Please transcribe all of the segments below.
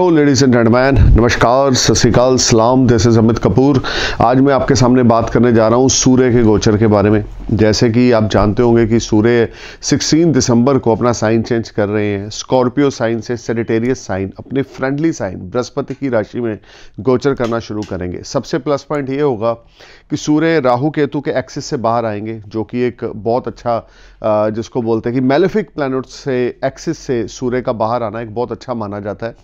Hello ladies and gentlemen नमस्कार सत सलाम दिस इज़ अमित कपूर आज मैं आपके सामने बात करने जा रहा हूँ सूर्य के गोचर के बारे में जैसे कि आप जानते होंगे कि सूर्य 16 दिसंबर को अपना साइन चेंज कर रहे हैं स्कॉर्पियो साइन से सेडिटेरियस साइन अपने फ्रेंडली साइन बृहस्पति की राशि में गोचर करना शुरू करेंगे सबसे प्लस पॉइंट ये होगा कि सूर्य राहु केतु के एक्सिस से बाहर आएंगे जो कि एक बहुत अच्छा जिसको बोलते हैं कि मेलेफिक प्लानट से एक्सिस से सूर्य का बाहर आना एक बहुत अच्छा माना जाता है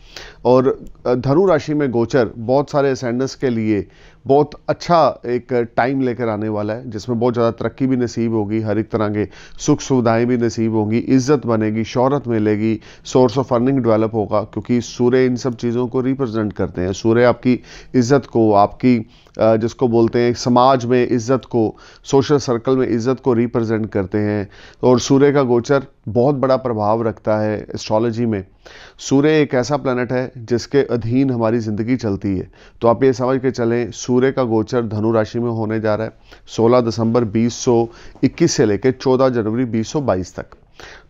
और धनु राशि में गोचर बहुत सारे असेंडर्स के लिए बहुत अच्छा एक टाइम लेकर आने वाला है जिसमें बहुत ज़्यादा तरक्की भी नसीब होगी हर एक तरह के सुख सुविधाएं भी नसीब होंगी इज्जत बनेगी शहरत मिलेगी सोर्स ऑफ अर्निंग डेवलप होगा क्योंकि सूर्य इन सब चीज़ों को रिप्रेजेंट करते हैं सूर्य आपकी इज्जत को आपकी जिसको बोलते हैं समाज में इज्जत को सोशल सर्कल में इज्जत को रिप्रेजेंट करते हैं और सूर्य का गोचर बहुत बड़ा प्रभाव रखता है एस्ट्रोलॉजी में सूर्य एक ऐसा प्लानट है जिसके अधीन हमारी ज़िंदगी चलती है तो आप ये समझ के चलें सूर्य सूर्य का गोचर धनु राशि में होने जा रहा है 16 दिसंबर 2021 से लेकर 14 जनवरी 2022 तक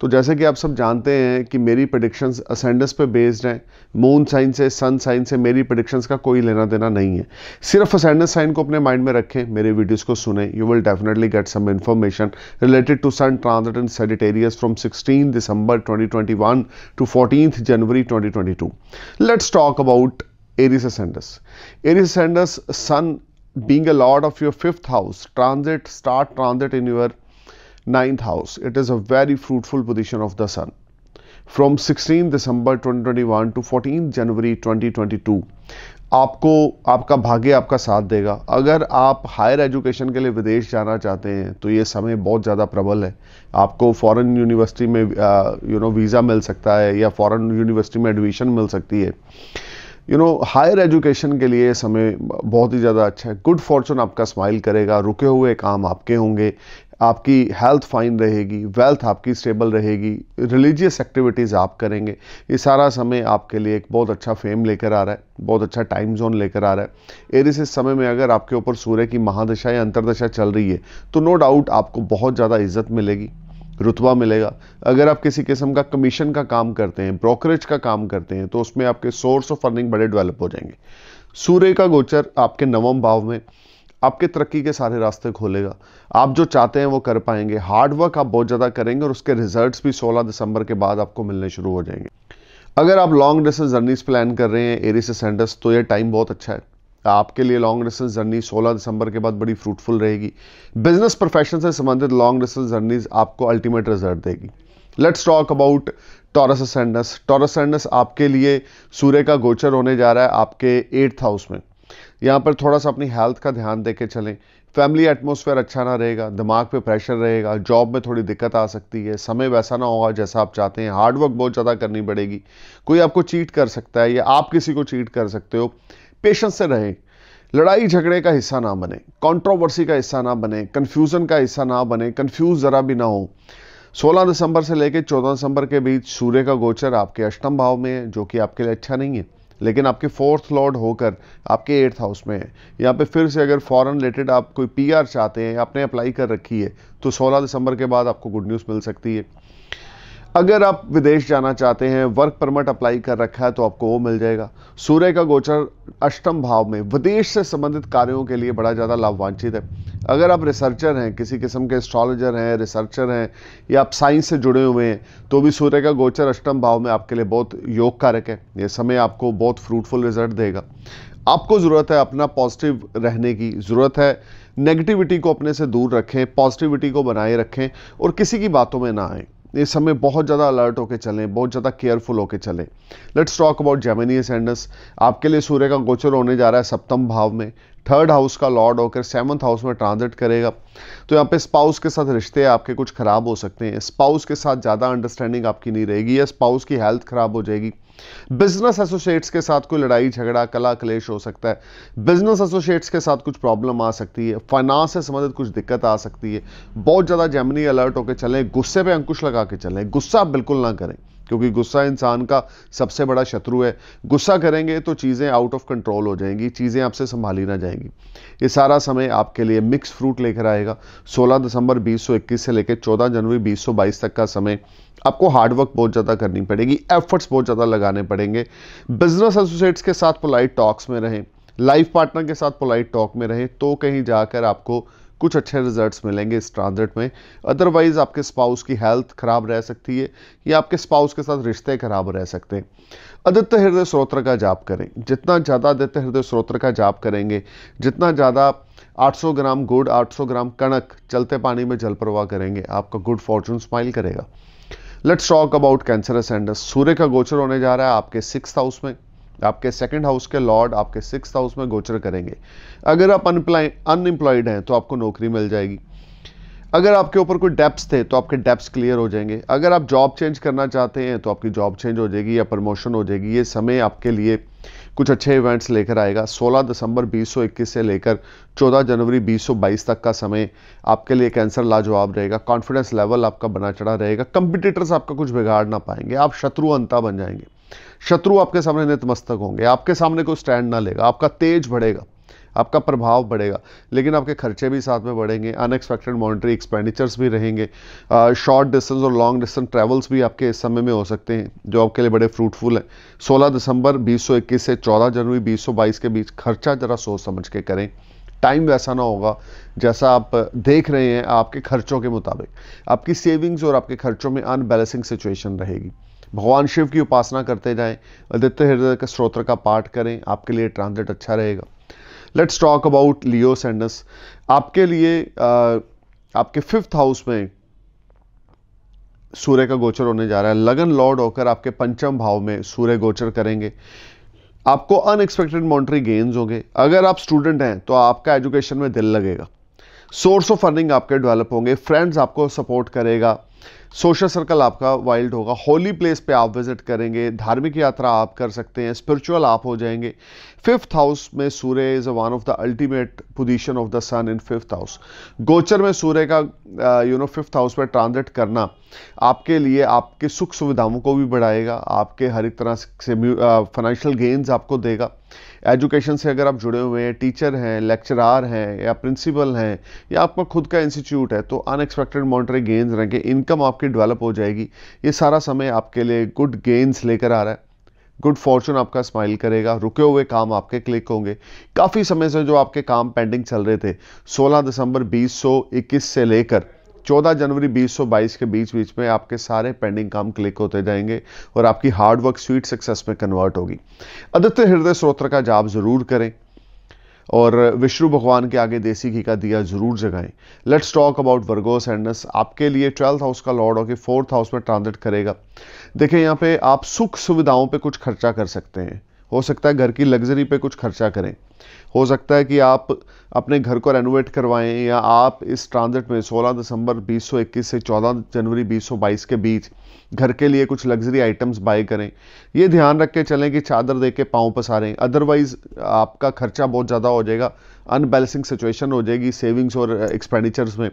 तो जैसे कि आप सब जानते हैं कि मेरी प्रडिक्शंस असेंडस पे बेस्ड हैं मून साइन से सन साइन से मेरी प्रडिक्शंस का कोई लेना देना नहीं है सिर्फ असेंडस साइन को अपने माइंड में रखें मेरे वीडियोस को सुने you will definitely get some information related to sun transit and Sagittarius from sixteen December twenty to fourteen January twenty let's talk about Aries ascendants. Aries ascendants, sun being a lord of your fifth house, transit, start transit in your ninth house. It is a very fruitful position of the sun. From 16 December 2021 to 14 January 2022 आपको आपका भाग्य आपका साथ देगा अगर आप higher education के लिए विदेश जाना चाहते हैं तो ये समय बहुत ज़्यादा प्रबल है आपको फॉरेन यूनिवर्सिटी में यू नो वीज़ा मिल सकता है या फॉरेन यूनिवर्सिटी में एडमिशन मिल सकती है यू नो हायर एजुकेशन के लिए समय बहुत ही ज़्यादा अच्छा है गुड फॉर्चून आपका स्माइल करेगा रुके हुए काम आपके होंगे आपकी हेल्थ फाइन रहेगी वेल्थ आपकी स्टेबल रहेगी रिलीजियस एक्टिविटीज़ आप करेंगे ये सारा समय आपके लिए एक बहुत अच्छा फेम लेकर आ रहा है बहुत अच्छा टाइम जोन लेकर आ रहा है एरिस इस समय में अगर आपके ऊपर सूर्य की महादशा या अंतरदशा चल रही है तो नो डाउट आपको बहुत ज़्यादा इज्जत मिलेगी रुतबा मिलेगा अगर आप किसी किस्म का कमीशन का काम करते हैं ब्रोकरेज का काम करते हैं तो उसमें आपके सोर्स ऑफ अर्निंग बड़े डेवलप हो जाएंगे सूर्य का गोचर आपके नवम भाव में आपके तरक्की के सारे रास्ते खोलेगा आप जो चाहते हैं वो कर पाएंगे हार्ड वर्क आप बहुत ज़्यादा करेंगे और उसके रिजल्ट्स भी 16 दिसंबर के बाद आपको मिलने शुरू हो जाएंगे अगर आप लॉन्ग डिस्टेंस जर्नीस प्लान कर रहे हैं एरी से सेंडस तो ये टाइम बहुत अच्छा है आपके लिए लॉन्ग डिस्टेंस जर्नी 16 दिसंबर के बाद बड़ी फ्रूटफुल रहेगी बिजनेस प्रोफेशन से संबंधित लॉन्ग डिस्टेंस जर्नीज आपको अल्टीमेट रिजल्ट देगी let's talk about Taurus ascendants Taurus ascendants आपके लिए सूर्य का गोचर होने जा रहा है आपके एट्थ हाउस में यहाँ पर थोड़ा सा अपनी हेल्थ का ध्यान दे चलें फैमिली एटमोसफेयर अच्छा ना रहेगा दिमाग पे प्रेशर रहेगा जॉब में थोड़ी दिक्कत आ सकती है समय वैसा ना होगा जैसा आप चाहते हैं हार्डवर्क बहुत ज़्यादा करनी पड़ेगी कोई आपको चीट कर सकता है या आप किसी को चीट कर सकते हो पेशेंस से रहें लड़ाई झगड़े का हिस्सा ना बने कंट्रोवर्सी का हिस्सा ना बने कंफ्यूजन का हिस्सा ना बने कंफ्यूज ज़रा भी ना हो 16 दिसंबर से लेकर 14 दिसंबर के बीच सूर्य का गोचर आपके अष्टम भाव में है जो कि आपके लिए अच्छा नहीं है लेकिन आपके फोर्थ लॉर्ड होकर आपके एट्थ हाउस में है यहाँ पे फिर से अगर फॉरेन रिलेटेड आप कोई पीआर चाहते हैं आपने अप्लाई कर रखी है तो 16 दिसंबर के बाद आपको गुड न्यूज़ मिल सकती है अगर आप विदेश जाना चाहते हैं वर्क परमिट अप्लाई कर रखा है तो आपको वो मिल जाएगा सूर्य का गोचर अष्टम भाव में विदेश से संबंधित कार्यों के लिए बड़ा ज़्यादा लाभवांछित है अगर आप रिसर्चर हैं किसी किस्म के एस्ट्रोलॉजर हैं रिसर्चर हैं या आप साइंस से जुड़े हुए हैं तो भी सूर्य का गोचर अष्टम भाव में आपके लिए बहुत योग कारक है ये समय आपको बहुत फ्रूटफुल रिजल्ट देगा आपको ज़रूरत है अपना पॉजिटिव रहने की ज़रूरत है नेगेटिविटी को अपने से दूर रखें पॉजिटिविटी को बनाए रखें और किसी की बातों में ना आएँ इस समय बहुत ज़्यादा अलर्ट होकर चलें बहुत ज़्यादा केयरफुल होकर चलें let's talk about Gemini ascendants आपके लिए सूर्य का गोचर होने जा रहा है सप्तम भाव में थर्ड हाउस का लॉर्ड होकर सेवन्थ हाउस में ट्रांजिट करेगा तो यहाँ पे स्पाउस के साथ रिश्ते आपके कुछ ख़राब हो सकते हैं स्पाउस के साथ ज़्यादा अंडरस्टैंडिंग आपकी नहीं रहेगी या स्पाउस की हेल्थ ख़राब हो जाएगी बिजनेस एसोसिएट्स के साथ कोई लड़ाई झगड़ा कला क्लेश हो सकता है बिजनेस एसोसिएट्स के साथ कुछ प्रॉब्लम आ सकती है फाइनेंस से संबंधित कुछ दिक्कत आ सकती है बहुत ज़्यादा जेमनी अलर्ट होकर चलें गुस्से पर अंकुश लगा के चलें गुस्सा बिल्कुल ना करें क्योंकि गुस्सा इंसान का सबसे बड़ा शत्रु है गुस्सा करेंगे तो चीज़ें आउट ऑफ कंट्रोल हो जाएंगी चीज़ें आपसे संभाली ना जाएंगी ये सारा समय आपके लिए मिक्स फ्रूट लेकर आएगा 16 दिसंबर 2021 से लेकर 14 जनवरी 2022 तक का समय आपको हार्डवर्क बहुत ज़्यादा करनी पड़ेगी एफर्ट्स बहुत ज़्यादा लगाने पड़ेंगे बिजनेस एसोसिएट्स के साथ पोलाइट टॉक्स में रहें लाइफ पार्टनर के साथ पोलाइट टॉक में रहें तो कहीं जाकर आपको कुछ अच्छे रिजल्ट्स मिलेंगे इस ट्रांजिट में अदरवाइज़ आपके स्पाउस की हेल्थ ख़राब रह सकती है या आपके स्पाउस के साथ रिश्ते ख़राब रह सकते हैं आदित्य हृदय स्रोत्र का जाप करें जितना ज़्यादा आदित्य हृदय स्रोत्र का जाप करेंगे जितना ज़्यादा 800 ग्राम गुड़ 800 ग्राम कणक चलते पानी में जल प्रवाह करेंगे आपका गुड फॉर्चून स्माइल करेगा let's talk about Cancer ascendants सूर्य का गोचर होने जा रहा है आपके सिक्स हाउस में आपके सेकंड हाउस के लॉर्ड आपके सिक्स हाउस में गोचर करेंगे अगर आप अनएम्प्लॉयड हैं तो आपको नौकरी मिल जाएगी अगर आपके ऊपर कोई डेप्स थे तो आपके डेप्स क्लियर हो जाएंगे अगर आप जॉब चेंज करना चाहते हैं तो आपकी जॉब चेंज हो जाएगी या प्रमोशन हो जाएगी ये समय आपके लिए कुछ अच्छे इवेंट्स लेकर आएगा 16 दिसंबर 2021 से लेकर 14 जनवरी 2022 तक का समय आपके लिए कैंसर लाजवाब रहेगा कॉन्फिडेंस लेवल आपका बना चढ़ा रहेगा कंपिटिटर्स आपका कुछ बिगाड़ ना पाएंगे आप शत्रु अंता बन जाएंगे शत्रु आपके सामने नतमस्तक होंगे आपके सामने कोई स्टैंड ना लेगा आपका तेज बढ़ेगा आपका प्रभाव बढ़ेगा लेकिन आपके खर्चे भी साथ में बढ़ेंगे अनएक्सपेक्टेड मॉनिटरी एक्सपेंडिचर्स भी रहेंगे शॉर्ट डिस्टेंस और लॉन्ग डिस्टेंस ट्रैवल्स भी आपके इस समय में हो सकते हैं जो आपके लिए बड़े फ्रूटफुल हैं 16 दिसंबर 2021 से 14 जनवरी 2022 के बीच खर्चा ज़रा सोच समझ के करें टाइम वैसा ना होगा जैसा आप देख रहे हैं आपके खर्चों के मुताबिक आपकी सेविंग्स और आपके खर्चों में अनबैलेंसिंग सिचुएशन रहेगी भगवान शिव की उपासना करते जाएं आदित्य हृदय के स्रोत्र का पाठ करें आपके लिए ट्रांजिट अच्छा रहेगा let's talk about Leo ascendants आपके लिए आपके फिफ्थ हाउस में सूर्य का गोचर होने जा रहा है लगन लॉर्ड होकर आपके पंचम भाव में सूर्य गोचर करेंगे आपको अनएक्सपेक्टेड मॉनिटरी गेन्स होंगे अगर आप स्टूडेंट हैं तो आपका एजुकेशन में दिल लगेगा सोर्स ऑफ अर्निंग आपके डेवलप होंगे फ्रेंड्स आपको सपोर्ट करेगा सोशल सर्कल आपका वाइल्ड होगा होली प्लेस पे आप विजिट करेंगे धार्मिक यात्रा आप कर सकते हैं स्पिरिचुअल आप हो जाएंगे फिफ्थ हाउस में सूर्य is one of the ultimate position of the sun in fifth house गोचर में सूर्य का यू नो फिफ्थ हाउस में ट्रांजिट करना आपके लिए आपके सुख सुविधाओं को भी बढ़ाएगा आपके हर एक तरह से फाइनेंशियल गेंस आपको देगा एजुकेशन से अगर आप जुड़े हुए हैं टीचर हैं लेक्चरार हैं या प्रिंसिपल हैं या आपका खुद का इंस्टीट्यूट है तो अनएक्सपेक्टेड मॉनिटरी गेंस रहेंगे इनकम इनकम आपकी डेवलप हो जाएगी ये सारा समय आपके लिए गुड गेंस लेकर आ रहा है गुड फॉर्चून आपका स्माइल करेगा रुके हुए काम आपके क्लिक होंगे काफ़ी समय से जो आपके काम पेंडिंग चल रहे थे 16 दिसंबर 2021 से लेकर 14 जनवरी 2022 के बीच बीच में आपके सारे पेंडिंग काम क्लिक होते जाएंगे और आपकी हार्डवर्क स्वीट सक्सेस में कन्वर्ट होगी आदित्य हृदय स्रोत्र का जाप जरूर करें और विष्णु भगवान के आगे देसी घी का दिया जरूर जगाएं let's talk about Virgo ascendants आपके लिए ट्वेल्थ हाउस का लॉर्ड होकर फोर्थ हाउस में ट्रांजिट करेगा देखें यहाँ पे आप सुख सुविधाओं पे कुछ खर्चा कर सकते हैं हो सकता है घर की लग्जरी पे कुछ खर्चा करें हो सकता है कि आप अपने घर को रेनोवेट करवाएं या आप इस ट्रांजिट में 16 दिसंबर 2021 से 14 जनवरी 2022 के बीच घर के लिए कुछ लग्जरी आइटम्स बाय करें ये ध्यान रख के चलें कि चादर दे के पाँव पसारें अदरवाइज़ आपका खर्चा बहुत ज़्यादा हो जाएगा अनबैलेंसिंग सिचुएशन हो जाएगी सेविंग्स और एक्सपेंडिचर्स में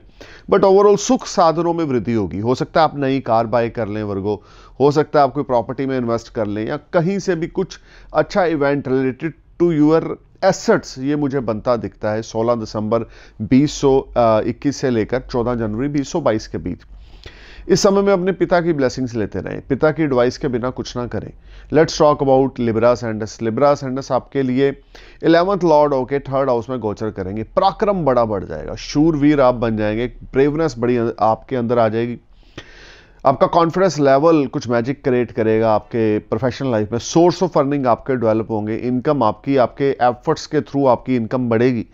बट ओवरऑल सुख साधनों में वृद्धि होगी हो सकता है आप नई कार बाय कर लें वर्गो हो सकता है आप कोई प्रॉपर्टी में इन्वेस्ट कर लें या कहीं से भी कुछ अच्छा event related to your assets ये मुझे बनता दिखता है 16 दिसंबर 2021 से लेकर 14 जनवरी 2022 के बीच इस समय में अपने पिता की ब्लेसिंग्स लेते रहें पिता की एडवाइस के बिना कुछ ना करें let's talk about Libra ascendants Libra ascendants आपके लिए इलेवंथ लॉर्ड होके थर्ड हाउस में गोचर करेंगे पराक्रम बड़ा बढ़ जाएगा शूरवीर आप बन जाएंगे ब्रेवनेस बड़ी अं, आपके अंदर आ जाएगी आपका कॉन्फिडेंस लेवल कुछ मैजिक क्रिएट करेगा आपके प्रोफेशनल लाइफ में सोर्स ऑफ अर्निंग आपके डेवलप होंगे इनकम आपकी आपके एफर्ट्स के थ्रू आपकी इनकम बढ़ेगी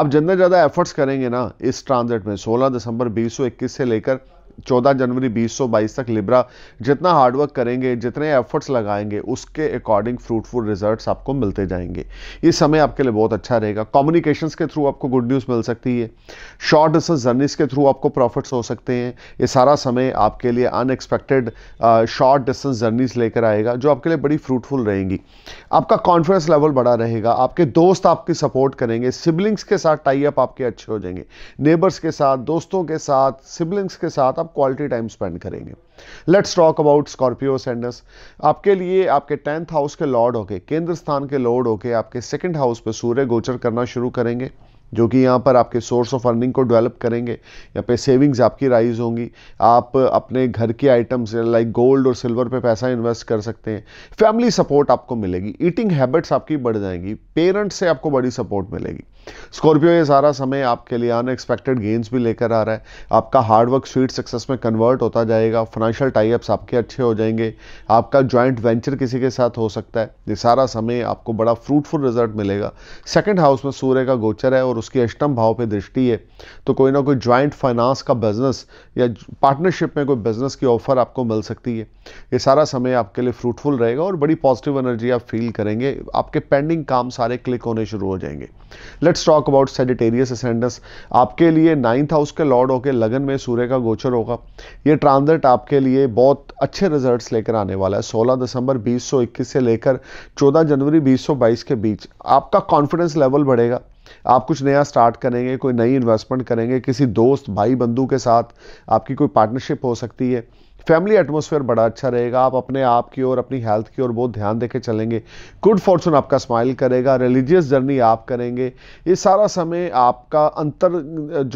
आप जितना ज़्यादा एफर्ट्स करेंगे ना इस ट्रांजिट में 16 दिसंबर 2021 से लेकर 14 जनवरी 2022 तक लिब्रा जितना हार्डवर्क करेंगे जितने एफर्ट्स लगाएंगे उसके अकॉर्डिंग फ्रूटफुल रिजल्ट्स आपको मिलते जाएंगे ये समय आपके लिए बहुत अच्छा रहेगा कम्युनिकेशंस के थ्रू आपको गुड न्यूज़ मिल सकती है शॉर्ट डिस्टेंस जर्नीस के थ्रू आपको प्रॉफिट्स हो सकते हैं ये सारा समय आपके लिए अनएक्सपेक्टेड शॉर्ट डिस्टेंस जर्नीस लेकर आएगा जो आपके लिए बड़ी फ्रूटफुल रहेंगी आपका कॉन्फिडेंस लेवल बढ़ा रहेगा आपके दोस्त आपकी सपोर्ट करेंगे सिबलिंग्स के साथ टाई अप आपके अच्छे हो जाएंगे नेबर्स के साथ दोस्तों के साथ सिबलिंग्स के साथ आप आप क्वालिटी टाइम स्पेंड करेंगे let's talk about Scorpio ascendants आपके लिए आपके टेंथ हाउस के लॉर्ड होके केंद्र स्थान के लॉर्ड होके आपके सेकंड हाउस पे सूर्य गोचर करना शुरू करेंगे जो कि यहाँ पर आपके सोर्स ऑफ अर्निंग को डेवलप करेंगे यहाँ पे सेविंग्स आपकी राइज होंगी आप अपने घर के आइटम्स लाइक गोल्ड और सिल्वर पे पैसा इन्वेस्ट कर सकते हैं फैमिली सपोर्ट आपको मिलेगी ईटिंग हैबिट्स आपकी बढ़ जाएंगी पेरेंट्स से आपको बड़ी सपोर्ट मिलेगी स्कॉर्पियो ये सारा समय आपके लिए अनएक्सपेक्टेड गेन्स भी लेकर आ रहा है आपका हार्डवर्क स्वीट सक्सेस में कन्वर्ट होता जाएगा फाइनेंशियल टाइप्स आपके अच्छे हो जाएंगे आपका ज्वाइंट वेंचर किसी के साथ हो सकता है ये सारा समय आपको बड़ा फ्रूटफुल रिजल्ट मिलेगा सेकेंड हाउस में सूर्य का गोचर है और उसकी अष्टम भाव पर दृष्टि है तो कोई ना कोई ज्वाइंट फाइनेंस का बिजनेस या पार्टनरशिप में कोई बिजनेस की ऑफर आपको मिल सकती है ये सारा समय आपके लिए फ्रूटफुल रहेगा और बड़ी पॉजिटिव एनर्जी आप फील करेंगे आपके पेंडिंग काम सारे क्लिक होने शुरू हो जाएंगे let let's talk about Sagittarius ascendants आपके लिए नाइन्थ हाउस के लॉर्ड होके लगन में सूर्य का गोचर होगा ये ट्रांजिट आपके लिए बहुत अच्छे रिजल्ट्स लेकर आने वाला है 16 दिसंबर 2021 से लेकर 14 जनवरी 2022 के बीच आपका कॉन्फिडेंस लेवल बढ़ेगा आप कुछ नया स्टार्ट करेंगे कोई नई इन्वेस्टमेंट करेंगे किसी दोस्त भाई बंधु के साथ आपकी कोई पार्टनरशिप हो सकती है फैमिली एटमोसफेयर बड़ा अच्छा रहेगा आप अपने आप की ओर अपनी हेल्थ की ओर बहुत ध्यान देकर चलेंगे गुड फॉर्चून आपका स्माइल करेगा रिलीजियस जर्नी आप करेंगे ये सारा समय आपका अंतर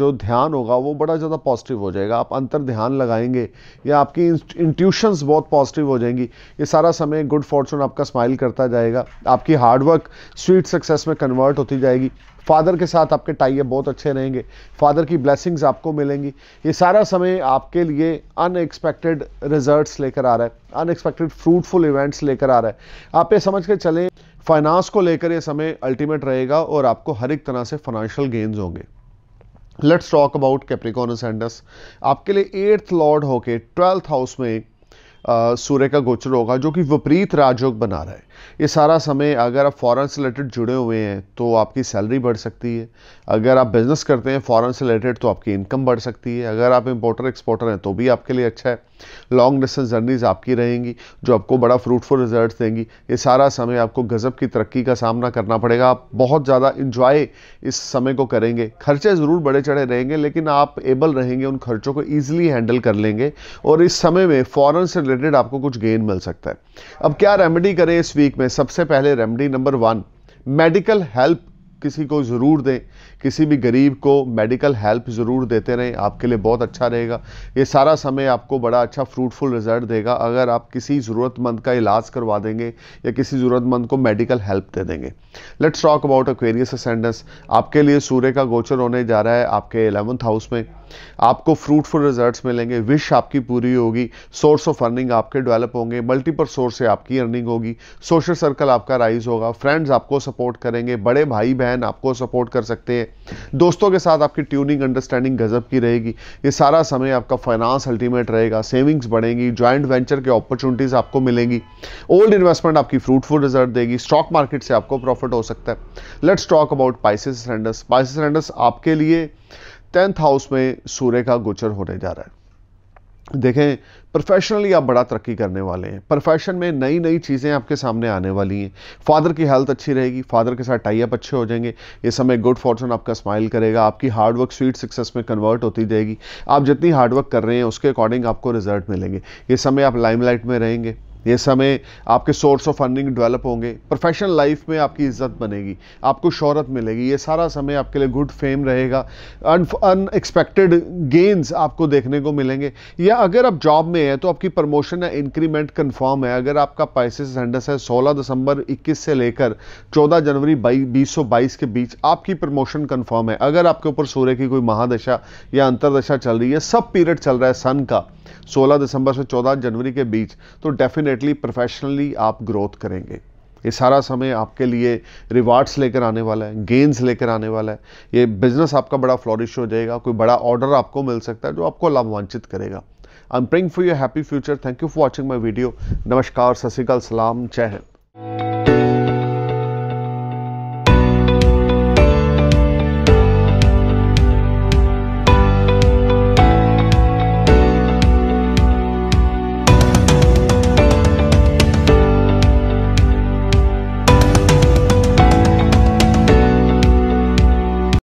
जो ध्यान होगा वो बड़ा ज़्यादा पॉजिटिव हो जाएगा आप अंतर ध्यान लगाएंगे या आपकी इंट्यूशंस बहुत पॉजिटिव हो जाएंगी ये सारा समय गुड फॉर्चून आपका स्माइल करता जाएगा आपकी हार्डवर्क स्वीट सक्सेस में कन्वर्ट होती जाएगी फादर के साथ आपके टाइप बहुत अच्छे रहेंगे फादर की ब्लेसिंग्स आपको मिलेंगी ये सारा समय आपके लिए अनएक्सपेक्टेड रिजल्ट लेकर आ रहा है अनएक्सपेक्टेड फ्रूटफुल इवेंट्स लेकर आ रहा है आप ये समझ के चले फाइनेंस को लेकर ये समय अल्टीमेट रहेगा और आपको हर एक तरह से फाइनेंशियल गेन्स होंगे let's talk about Capricorn ascendants आपके लिए एट्थ लॉर्ड होके ट्वेल्थ हाउस में सूर्य का गोचर होगा जो कि विपरीत राजयोग बना रहा है ये सारा समय अगर आप फॉरेन से रिलेटेड जुड़े हुए हैं तो आपकी सैलरी बढ़ सकती है अगर आप बिजनेस करते हैं फॉरेन से रिलेटेड तो आपकी इनकम बढ़ सकती है अगर आप इंपोर्टर एक्सपोर्टर हैं तो भी आपके लिए अच्छा है लॉन्ग डिस्टेंस जर्नीज आपकी रहेंगी जो आपको बड़ा फ्रूटफुल रिजल्ट देंगी ये सारा समय आपको गज़ब की तरक्की का सामना करना पड़ेगा आप बहुत ज़्यादा इंजॉय इस समय को करेंगे खर्चे ज़रूर बड़े चढ़े रहेंगे लेकिन आप एबल रहेंगे उन खर्चों को ईजिली हैंडल कर लेंगे और इस समय में फ़ॉरन से रिलेटेड आपको कुछ गेन मिल सकता है अब क्या रेमेडी करें इस वीक में सबसे पहले remedy number one medical help किसी को ज़रूर दें किसी भी गरीब को मेडिकल हेल्प ज़रूर देते रहें आपके लिए बहुत अच्छा रहेगा ये सारा समय आपको बड़ा अच्छा फ्रूटफुल रिज़ल्ट देगा अगर आप किसी ज़रूरतमंद का इलाज करवा देंगे या किसी ज़रूरतमंद को मेडिकल हेल्प दे देंगे let's talk about Aquarius ascendants आपके लिए सूर्य का गोचर होने जा रहा है आपके एलेवंथ हाउस में आपको फ्रूटफुल रिजल्ट्स मिलेंगे विश आपकी पूरी होगी सोर्स ऑफ अर्निंग आपके डेवलप होंगे मल्टीपल सोर्स से आपकी अर्निंग होगी सोशल सर्कल आपका राइज होगा फ्रेंड्स आपको सपोर्ट करेंगे बड़े भाई बहन आपको सपोर्ट कर सकते हैं दोस्तों के साथ आपकी ट्यूनिंग अंडरस्टैंडिंग गजब की रहेगी ये सारा समय आपका फाइनेंस अल्टीमेट रहेगा सेविंग्स बढ़ेंगी ज्वाइंट वेंचर के अपॉर्चुनिटीज़ आपको मिलेंगी ओल्ड इन्वेस्टमेंट आपकी फ्रूटफुल रिजल्ट देगी स्टॉक मार्केट से आपको प्रॉफिट हो सकता है let's talk about Pisces renders Pisces renders आपके लिए टेंथ हाउस में सूर्य का गोचर होने जा रहा है देखें प्रोफेशनली आप बड़ा तरक्की करने वाले हैं प्रोफेशन में नई नई चीज़ें आपके सामने आने वाली हैं फादर की हेल्थ अच्छी रहेगी फादर के साथ टाइप अच्छे हो जाएंगे ये समय गुड फॉर्चून आपका स्माइल करेगा आपकी हार्डवर्क स्वीट सक्सेस में कन्वर्ट होती जाएगी आप जितनी हार्डवर्क कर रहे हैं उसके अकॉर्डिंग आपको रिजल्ट मिलेंगे ये समय आप लाइमलाइट में रहेंगे ये समय आपके सोर्स ऑफ अर्निंग डेवलप होंगे प्रोफेशनल लाइफ में आपकी इज्जत बनेगी आपको शोहरत मिलेगी ये सारा समय आपके लिए गुड फेम रहेगा अनएक्सपेक्टेड गेंस आपको देखने को मिलेंगे या अगर आप जॉब में हैं तो आपकी प्रमोशन या इंक्रीमेंट कन्फर्म है अगर आपका पाइसिस हंडस है सोलह दिसंबर इक्कीस से लेकर चौदह जनवरी बीस सौ बाईस के बीच आपकी प्रमोशन कन्फर्म है अगर आपके ऊपर सूर्य की कोई महादशा या अंतरदशा चल रही है सब पीरियड चल रहा है सन का सोलह दिसंबर से चौदह जनवरी के बीच तो डेफिनेट डेफिनेटली प्रोफेशनली आप ग्रोथ करेंगे ये सारा समय आपके लिए रिवार्ड्स लेकर आने वाला है गेंस लेकर आने वाला है ये बिजनेस आपका बड़ा फ्लॉरिश हो जाएगा कोई बड़ा ऑर्डर आपको मिल सकता है जो आपको लाभवांचित करेगा I am praying for your happy future thank you for watching my video नमस्कार सत सलाम जय हिंद